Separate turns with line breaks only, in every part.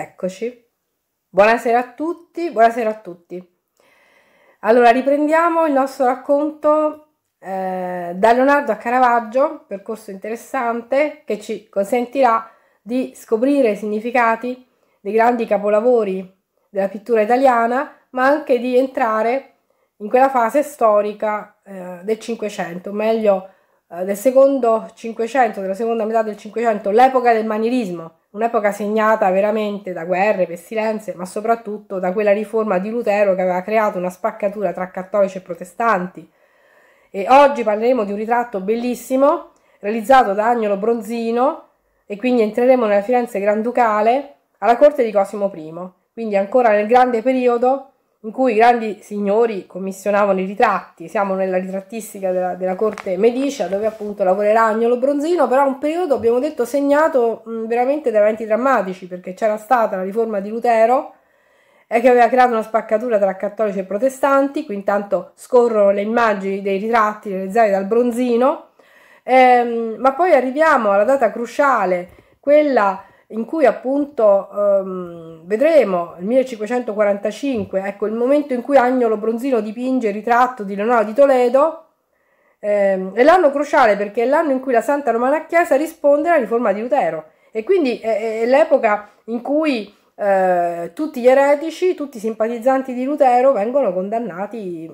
Eccoci. Buonasera a tutti, buonasera a tutti. Allora, riprendiamo il nostro racconto eh, da Leonardo a Caravaggio, percorso interessante che ci consentirà di scoprire i significati dei grandi capolavori della pittura italiana, ma anche di entrare in quella fase storica eh, del Cinquecento, meglio eh, del secondo Cinquecento, della seconda metà del Cinquecento, l'epoca del manierismo Un'epoca segnata veramente da guerre, pestilenze, ma soprattutto da quella riforma di Lutero che aveva creato una spaccatura tra cattolici e protestanti. E oggi parleremo di un ritratto bellissimo realizzato da Agnolo Bronzino e quindi entreremo nella Firenze granducale alla corte di Cosimo I, quindi ancora nel grande periodo in cui i grandi signori commissionavano i ritratti, siamo nella ritrattistica della, della corte Medicia dove appunto lavorerà Agnolo Bronzino, però un periodo abbiamo detto segnato mh, veramente da eventi drammatici perché c'era stata la riforma di Lutero e che aveva creato una spaccatura tra cattolici e protestanti, qui intanto scorrono le immagini dei ritratti realizzati dal Bronzino, ehm, ma poi arriviamo alla data cruciale, quella in cui appunto um, vedremo il 1545, ecco il momento in cui Agnolo Bronzino dipinge il ritratto di Leonardo di Toledo, eh, è l'anno cruciale perché è l'anno in cui la Santa Romana Chiesa risponde alla riforma di Lutero e quindi è, è l'epoca in cui eh, tutti gli eretici, tutti i simpatizzanti di Lutero vengono condannati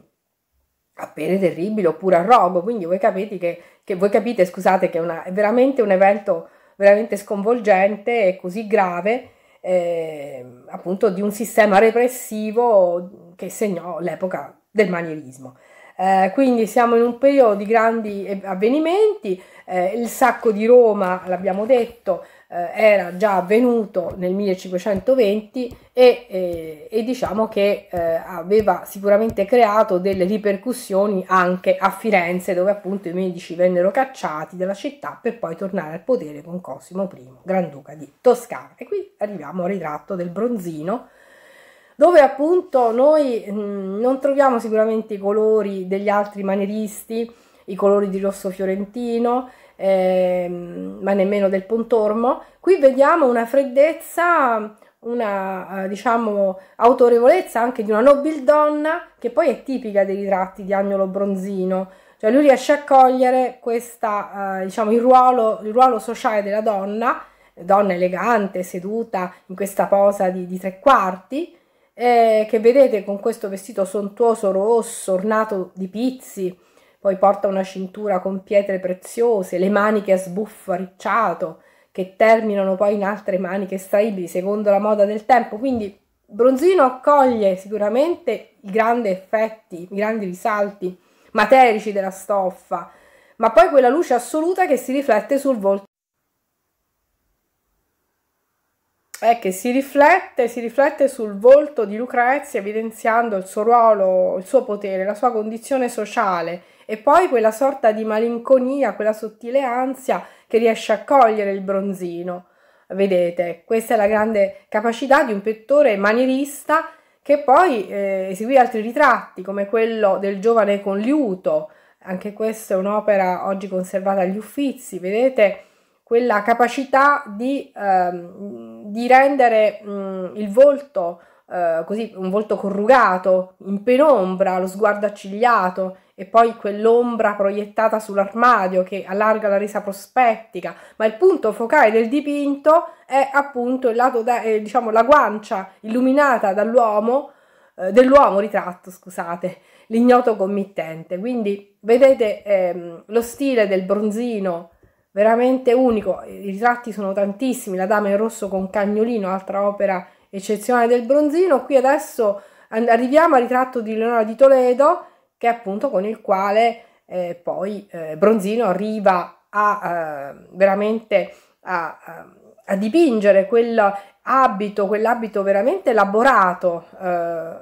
a pene terribili oppure a rogo, quindi voi capite che, che, voi capite, scusate, che è, una, è veramente un evento veramente sconvolgente e così grave, eh, appunto di un sistema repressivo che segnò l'epoca del manierismo. Eh, quindi siamo in un periodo di grandi eh, avvenimenti, eh, il sacco di Roma, l'abbiamo detto, eh, era già avvenuto nel 1520 e, e, eh, e diciamo che eh, aveva sicuramente creato delle ripercussioni anche a Firenze dove appunto i medici vennero cacciati dalla città per poi tornare al potere con Cosimo I, Granduca di Toscana. E qui arriviamo al ritratto del bronzino dove appunto noi mh, mm, non troviamo sicuramente i colori degli altri manieristi, i colori di rosso fiorentino, ehm, ma nemmeno del Pontormo. Qui vediamo una freddezza, una eh, diciamo autorevolezza anche di una nobildonna che poi è tipica dei ritratti di Agnolo Bronzino. Cioè lui riesce a cogliere questa, eh, diciamo, il, ruolo, il ruolo sociale della donna, donna elegante, seduta in questa posa di, di tre quarti, eh, che vedete con questo vestito sontuoso rosso, ornato di pizzi, poi porta una cintura con pietre preziose, le maniche a sbuffo arricciato, che terminano poi in altre maniche straibili secondo la moda del tempo. Quindi Bronzino accoglie sicuramente i grandi effetti, i grandi risalti materici della stoffa, ma poi quella luce assoluta che si riflette sul volto. È che si riflette, si riflette sul volto di Lucrezia evidenziando il suo ruolo, il suo potere, la sua condizione sociale, e poi quella sorta di malinconia, quella sottile ansia che riesce a cogliere il bronzino. Vedete, questa è la grande capacità di un pittore manierista che poi eh, eseguì altri ritratti come quello del giovane con liuto, anche questa è un'opera oggi conservata agli uffizi, vedete quella capacità di, ehm, di rendere mh, mm, il volto eh, così, un volto corrugato, in penombra, lo sguardo accigliato, e poi quell'ombra proiettata sull'armadio che allarga la resa prospettica, ma il punto focale del dipinto è appunto il lato da, eh, diciamo, la guancia illuminata dall'uomo eh, dell'uomo ritratto, scusate, l'ignoto committente. Quindi vedete ehm, lo stile del bronzino veramente unico, i ritratti sono tantissimi, la dama in rosso con cagnolino, altra opera eccezionale del bronzino. Qui adesso arriviamo al ritratto di Leonora di Toledo che è appunto con il quale eh, poi eh, Bronzino arriva a eh, veramente a, eh, a, dipingere quell'abito, quell'abito veramente elaborato eh,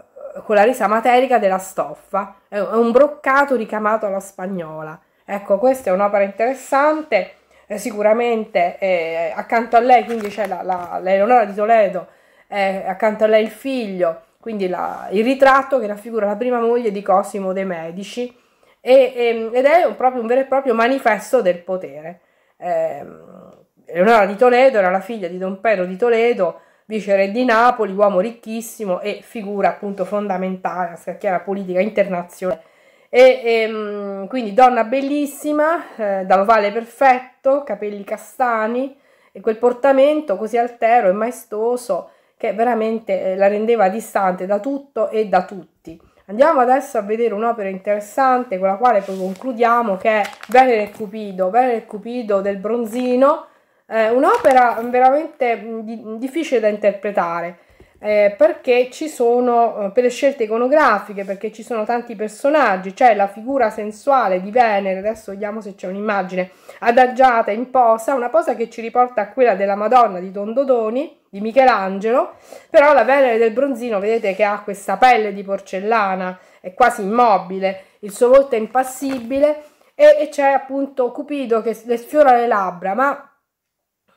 con la resa materica della stoffa, è un broccato ricamato alla spagnola. Ecco, questa è un'opera interessante, eh, sicuramente eh, accanto a lei quindi c'è la, la, l'Eleonora di Toledo, eh, accanto a lei il figlio, quindi la, il ritratto che raffigura la prima moglie di Cosimo de' Medici e, e, ehm, ed è un, proprio, un vero e proprio manifesto del potere. Eh, Eleonora di Toledo era la figlia di Don Pedro di Toledo, viceré di Napoli, uomo ricchissimo e figura appunto fondamentale nella scacchiera politica internazionale. E, e, ehm, quindi donna bellissima, eh, dall'ovale perfetto, capelli castani e quel portamento così altero e maestoso che veramente eh, la rendeva distante da tutto e da tutti. Andiamo adesso a vedere un'opera interessante con la quale poi concludiamo che è Venere Cupido, Venere Cupido del Bronzino, eh, un'opera veramente di, difficile da interpretare eh, perché ci sono, eh, per le scelte iconografiche, perché ci sono tanti personaggi, c'è la figura sensuale di Venere, adesso vediamo se c'è un'immagine, adagiata in posa, una posa che ci riporta a quella della Madonna di Dondodoni, di Michelangelo, però la Venere del Bronzino vedete che ha questa pelle di porcellana, è quasi immobile, il suo volto è impassibile e, e c'è appunto Cupido che le sfiora le labbra, ma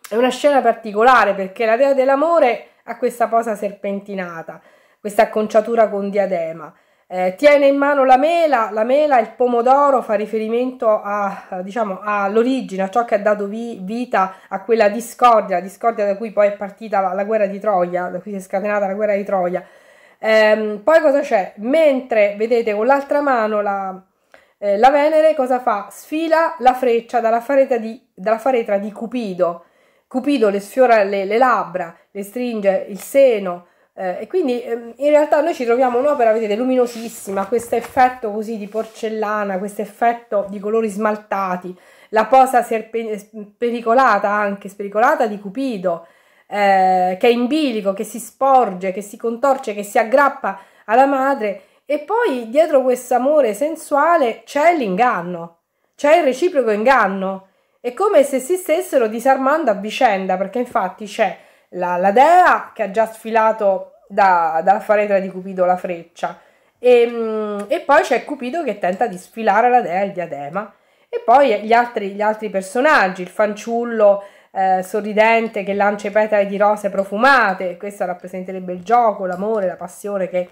è una scena particolare perché la dea dell'amore ha questa posa serpentinata, questa acconciatura con diadema eh, tiene in mano la mela, la mela, il pomodoro fa riferimento a, diciamo, all'origine, a ciò che ha dato vi, vita a quella discordia, discordia da cui poi è partita la, la, guerra di Troia, da cui si è scatenata la guerra di Troia. Eh, poi cosa c'è? Mentre vedete con l'altra mano la, eh, la, Venere cosa fa? Sfila la freccia dalla faretra di, dalla faretra di Cupido. Cupido le sfiora le, le labbra, le stringe il seno, eh, e quindi ehm, in realtà noi ci troviamo un'opera, vedete, luminosissima, questo effetto così di porcellana, questo effetto di colori smaltati, la posa spericolata eh, anche, spericolata di Cupido, eh, che è in bilico, che si sporge, che si contorce, che si aggrappa alla madre e poi dietro questo amore sensuale c'è l'inganno, c'è il reciproco inganno. È come se si stessero disarmando a vicenda, perché infatti c'è la, la dea che ha già sfilato da, dalla faretra di Cupido la freccia e, ehm, e, poi c'è Cupido che tenta di sfilare la dea il diadema e poi gli altri, gli altri personaggi, il fanciullo eh, sorridente che lancia i petali di rose profumate, questo rappresenterebbe il gioco, l'amore, la passione che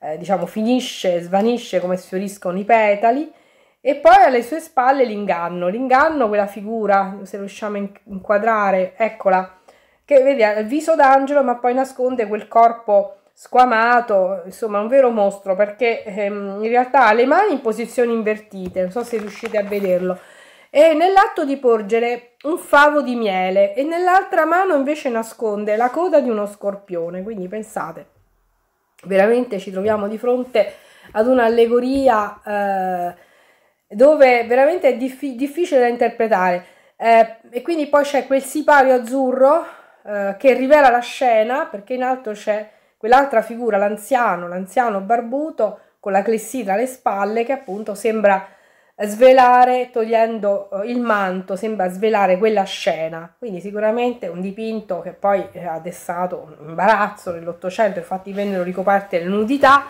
eh, diciamo finisce, svanisce come sfioriscono i petali e poi alle sue spalle l'inganno, l'inganno quella figura, se riusciamo a inquadrare, eccola, che vedi ha il viso d'angelo ma poi nasconde quel corpo squamato, insomma un vero mostro perché ehm, in realtà ha le mani in posizioni invertite, non so se riuscite a vederlo, e nell'atto di porgere un favo di miele e nell'altra mano invece nasconde la coda di uno scorpione, quindi pensate, veramente ci troviamo di fronte ad un'allegoria eh, dove veramente è diffi difficile da interpretare. Eh, e quindi poi c'è quel sipario azzurro eh, che rivela la scena perché in alto c'è quell'altra figura, l'anziano, l'anziano barbuto con la clessidra alle spalle che appunto sembra svelare, togliendo eh, il manto, sembra svelare quella scena. Quindi sicuramente un dipinto che poi eh, ha destato un imbarazzo nell'Ottocento, infatti vennero ricoperte le nudità,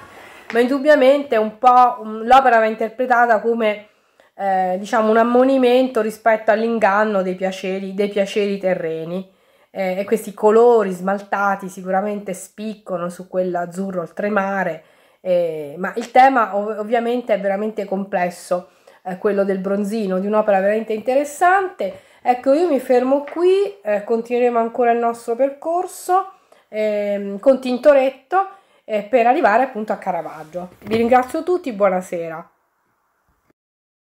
ma indubbiamente un po' l'opera va interpretata come eh, diciamo un ammonimento rispetto all'inganno dei piaceri, dei piaceri terreni eh, e questi colori smaltati sicuramente spiccano su quell'azzurro oltremare, eh, ma il tema ov- ovviamente è veramente complesso, eh, quello del bronzino, di un'opera veramente interessante. Ecco, io mi fermo qui, eh, continueremo ancora il nostro percorso ehm, con Tintoretto eh, per arrivare appunto a Caravaggio. Vi ringrazio tutti, buonasera.